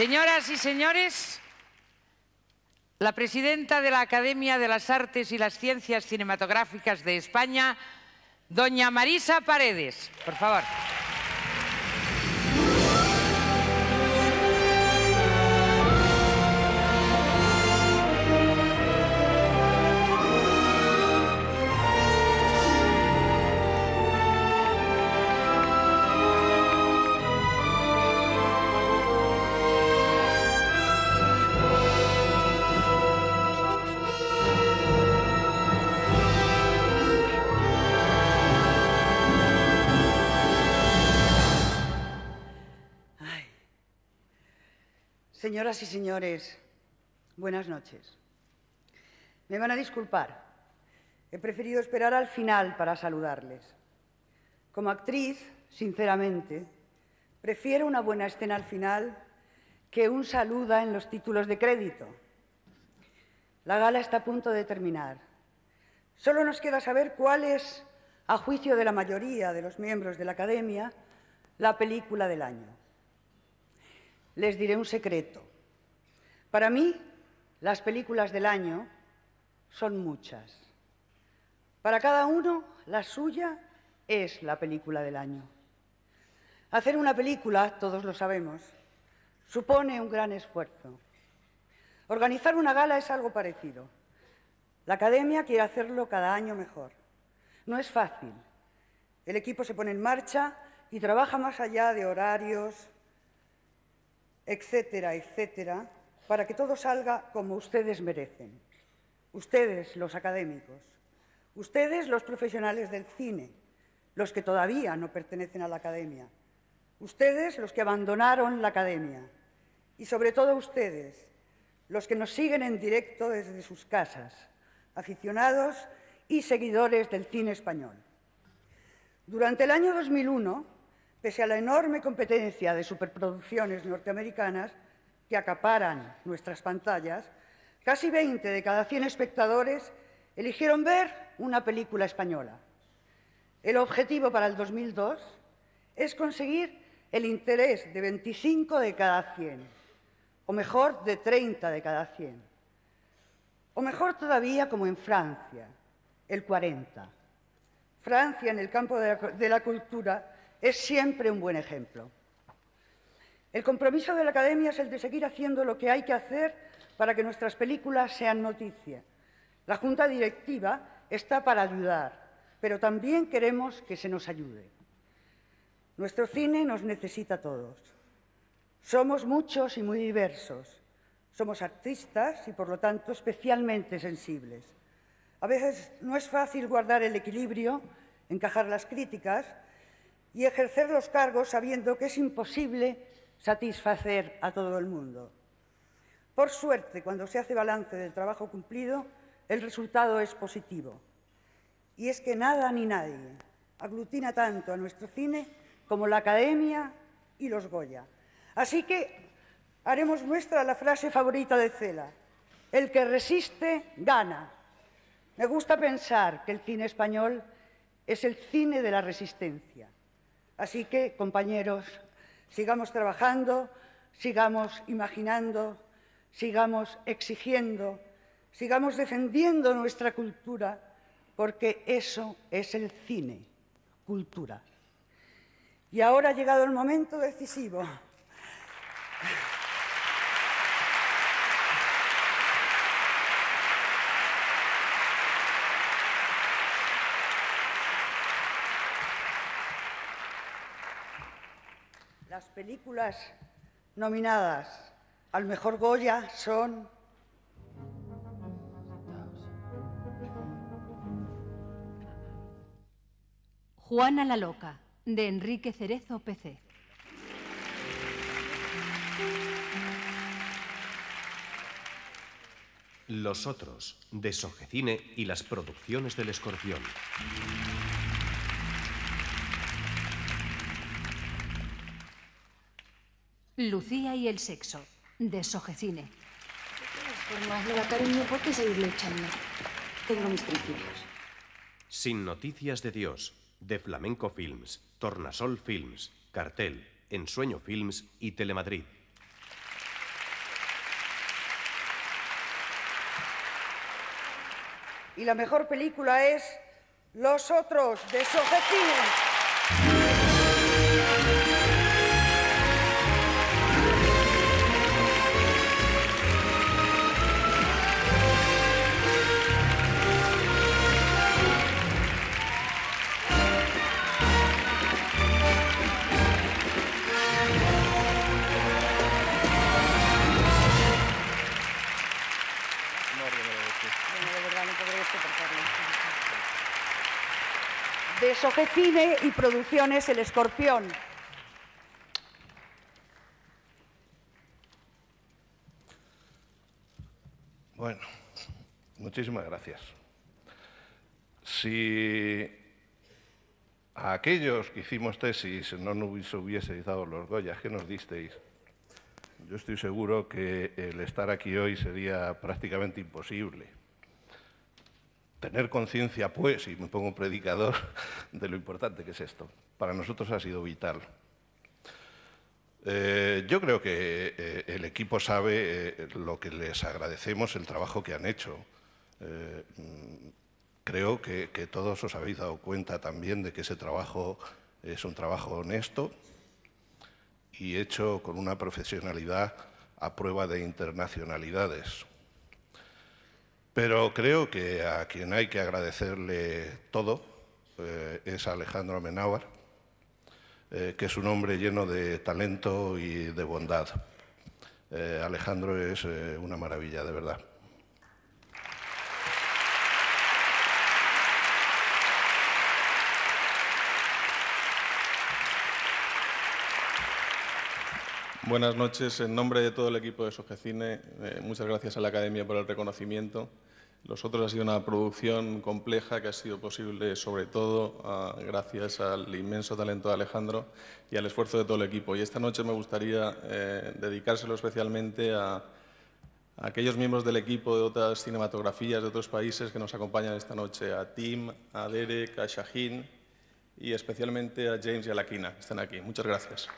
Señoras y señores, la presidenta de la Academia de las Artes y las Ciencias Cinematográficas de España, doña Marisa Paredes, por favor. Señoras y señores, buenas noches. Me van a disculpar. He preferido esperar al final para saludarles. Como actriz, sinceramente, prefiero una buena escena al final que un saluda en los títulos de crédito. La gala está a punto de terminar. Solo nos queda saber cuál es, a juicio de la mayoría de los miembros de la Academia, la película del año les diré un secreto. Para mí, las películas del año son muchas. Para cada uno, la suya es la película del año. Hacer una película, todos lo sabemos, supone un gran esfuerzo. Organizar una gala es algo parecido. La academia quiere hacerlo cada año mejor. No es fácil. El equipo se pone en marcha y trabaja más allá de horarios, etcétera, etcétera, para que todo salga como ustedes merecen. Ustedes, los académicos, ustedes, los profesionales del cine, los que todavía no pertenecen a la academia, ustedes, los que abandonaron la academia, y sobre todo ustedes, los que nos siguen en directo desde sus casas, aficionados y seguidores del cine español. Durante el año 2001, Pese a la enorme competencia de superproducciones norteamericanas que acaparan nuestras pantallas, casi 20 de cada 100 espectadores eligieron ver una película española. El objetivo para el 2002 es conseguir el interés de 25 de cada 100, o mejor, de 30 de cada 100, o mejor todavía como en Francia, el 40. Francia, en el campo de la, de la cultura, es siempre un buen ejemplo. El compromiso de la Academia es el de seguir haciendo lo que hay que hacer para que nuestras películas sean noticia. La Junta Directiva está para ayudar, pero también queremos que se nos ayude. Nuestro cine nos necesita a todos. Somos muchos y muy diversos. Somos artistas y, por lo tanto, especialmente sensibles. A veces no es fácil guardar el equilibrio, encajar las críticas y ejercer los cargos sabiendo que es imposible satisfacer a todo el mundo. Por suerte, cuando se hace balance del trabajo cumplido, el resultado es positivo. Y es que nada ni nadie aglutina tanto a nuestro cine como la academia y los Goya. Así que haremos nuestra la frase favorita de Cela, el que resiste gana. Me gusta pensar que el cine español es el cine de la resistencia. Así que, compañeros, sigamos trabajando, sigamos imaginando, sigamos exigiendo, sigamos defendiendo nuestra cultura, porque eso es el cine, cultura. Y ahora ha llegado el momento decisivo. Las películas nominadas al mejor Goya son... Juana la Loca, de Enrique Cerezo PC. Los otros, de Sogecine y las producciones del Escorpión. Lucía y el sexo, de Sojecine. Cariño, ¿por qué seguir echando? Tengo mis principios. Sin Noticias de Dios, de Flamenco Films, Tornasol Films, Cartel, Ensueño Films y Telemadrid. Y la mejor película es Los Otros, de Sojecine. Soge y Producciones El Escorpión. Bueno, muchísimas gracias. Si a aquellos que hicimos tesis no nos hubiese dado los Goyas que nos disteis, yo estoy seguro que el estar aquí hoy sería prácticamente imposible. Tener conciencia, pues, y me pongo predicador, de lo importante que es esto. Para nosotros ha sido vital. Eh, yo creo que eh, el equipo sabe eh, lo que les agradecemos, el trabajo que han hecho. creo que, que todos os habéis dado cuenta también de que ese trabajo es un trabajo honesto y hecho con una profesionalidad a prueba de internacionalidades. Pero creo que a quien hay que agradecerle todo eh, es a Alejandro Amenábar, eh, que es un hombre lleno de talento y de bondad. Eh, Alejandro es una maravilla, de verdad. Buenas noches. En nombre de todo el equipo de Sogecine, eh, muchas gracias a la Academia por el reconocimiento. Los otros ha sido una producción compleja que ha sido posible sobre todo ah, gracias al inmenso talento de Alejandro y al esfuerzo de todo el equipo. Y esta noche me gustaría eh, dedicárselo especialmente a, a, aquellos miembros del equipo de otras cinematografías de otros países que nos acompañan esta noche, a Tim, a Derek, a Shahin y especialmente a James y a Laquina, que están aquí. Muchas gracias.